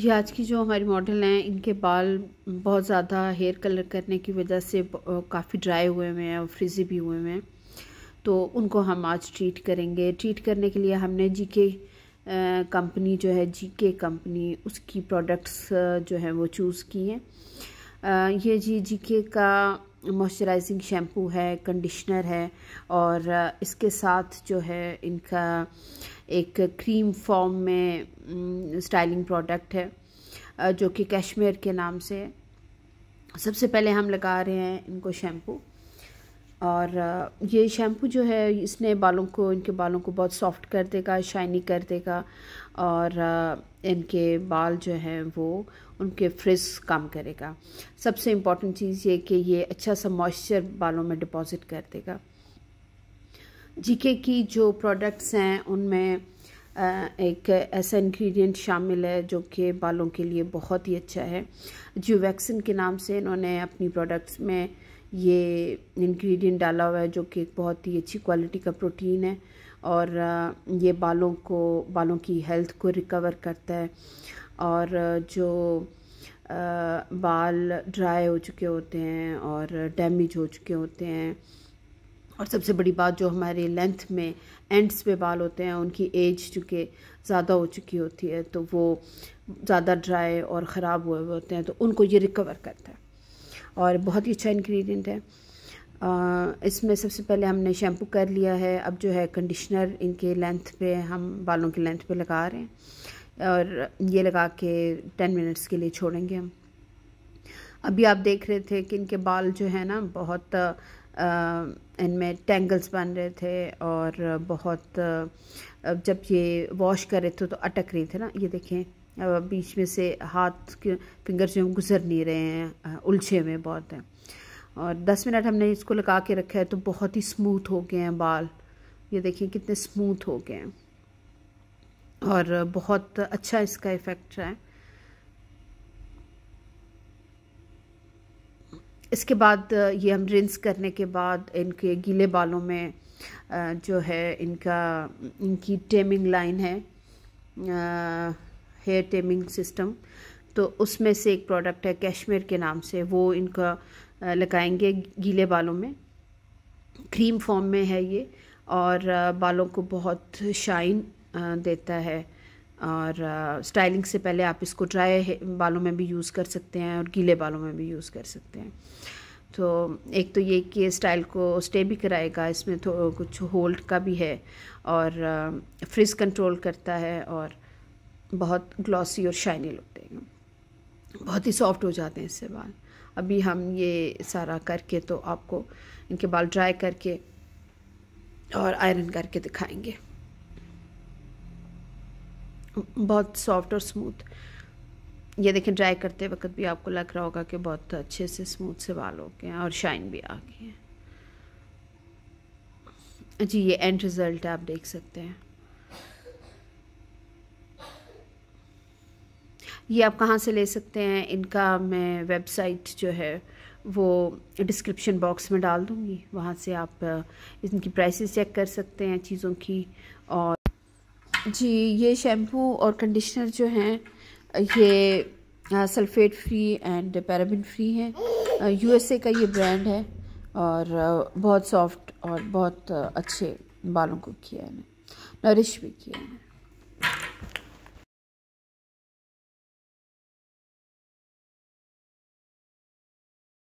ये आज की जो हमारी मॉडल हैं इनके बाल बहुत ज़्यादा हेयर कलर करने की वजह से काफ़ी ड्राई हुए हुए हैं और फ्रिजी भी हुए हुए हैं तो उनको हम आज ट्रीट करेंगे ट्रीट करने के लिए हमने जी के कंपनी जो है जी के कंपनी उसकी प्रोडक्ट्स जो है वो चूज़ की हैं ये जी जी के का मॉइस्चराइजिंग शैम्पू है कंडीशनर है और इसके साथ जो है इनका एक क्रीम फॉर्म में स्टाइलिंग प्रोडक्ट है जो कि कश्मीर के नाम से सबसे पहले हम लगा रहे हैं इनको शैम्पू और ये शैम्पू जो है इसने बालों को इनके बालों को बहुत सॉफ्ट कर देगा शाइनी कर देगा और इनके बाल जो हैं वो उनके फ्रिज कम करेगा सबसे इम्पॉर्टेंट चीज़ ये कि ये अच्छा सा मॉइस्चर बालों में डिपॉज़िट कर देगा जीके की जो प्रोडक्ट्स हैं उनमें एक ऐसा इंग्रेडिएंट शामिल है जो कि बालों के लिए बहुत ही अच्छा है जो वैक्सीन के नाम से इन्होंने अपनी प्रोडक्ट्स में ये इंग्रेडिएंट डाला हुआ है जो कि एक बहुत ही अच्छी क्वालिटी का प्रोटीन है और ये बालों को बालों की हेल्थ को रिकवर करता है और जो बाल ड्राई हो चुके होते हैं और डैमेज हो चुके होते हैं और सबसे बड़ी बात जो हमारे लेंथ में एंड्स पे बाल होते हैं उनकी एज चूँकि ज़्यादा हो चुकी होती है तो वो ज़्यादा ड्राई और ख़राब हुए हुए होते हैं तो उनको ये रिकवर करता है और बहुत ही अच्छा इन्ग्रीडियंट है इसमें सबसे पहले हमने शैम्पू कर लिया है अब जो है कंडीशनर इनके लेंथ पे हम बालों के लेंथ पे लगा रहे हैं और ये लगा के टेन मिनट्स के लिए छोड़ेंगे हम अभी आप देख रहे थे कि इनके बाल जो है ना बहुत इनमें टेंगल्स बन रहे थे और बहुत जब ये वॉश कर रहे थे तो अटक रही थे ना ये देखें बीच में से हाथ के फिंगर जो गुजर नहीं रहे हैं उलझे हुए बहुत हैं और दस मिनट हमने इसको लगा के रखा है तो बहुत ही स्मूथ हो गए हैं बाल ये देखिए कितने स्मूथ हो गए हैं और बहुत अच्छा इसका इफ़ेक्ट है इसके बाद ये हम रिंस करने के बाद इनके गीले बालों में जो है इनका इनकी टेमिंग लाइन है हेयर टेमिंग सिस्टम तो उसमें से एक प्रोडक्ट है कैशमेर के नाम से वो इनका लगाएंगे गीले बालों में क्रीम फॉर्म में है ये और बालों को बहुत शाइन देता है और स्टाइलिंग से पहले आप इसको ड्राई बालों में भी यूज़ कर सकते हैं और गीले बालों में भी यूज़ कर सकते हैं तो एक तो ये कि स्टाइल को स्टे भी कराएगा इसमें तो कुछ होल्ड का भी है और फ्रिज कंट्रोल करता है और बहुत ग्लॉसी और शाइनी लगते हैं बहुत ही सॉफ्ट हो जाते हैं इससे बाल अभी हम ये सारा करके तो आपको इनके बाल ड्राई करके और आयरन करके दिखाएंगे बहुत सॉफ्ट और स्मूथ ये देखें ड्राई करते वक्त भी आपको लग रहा होगा कि बहुत अच्छे से स्मूथ से बाल हो गए हैं और शाइन भी आ गई है जी ये एंड रिज़ल्ट आप देख सकते हैं ये आप कहाँ से ले सकते हैं इनका मैं वेबसाइट जो है वो डिस्क्रिप्शन बॉक्स में डाल दूँगी वहाँ से आप इनकी प्राइसेस चेक कर सकते हैं चीज़ों की और जी ये शैम्पू और कंडीशनर जो हैं ये sulphate free and paraben free USA यूएसए का ये ब्रांड है और बहुत सॉफ्ट और बहुत अच्छे बालों को किया है नरिश भी किया है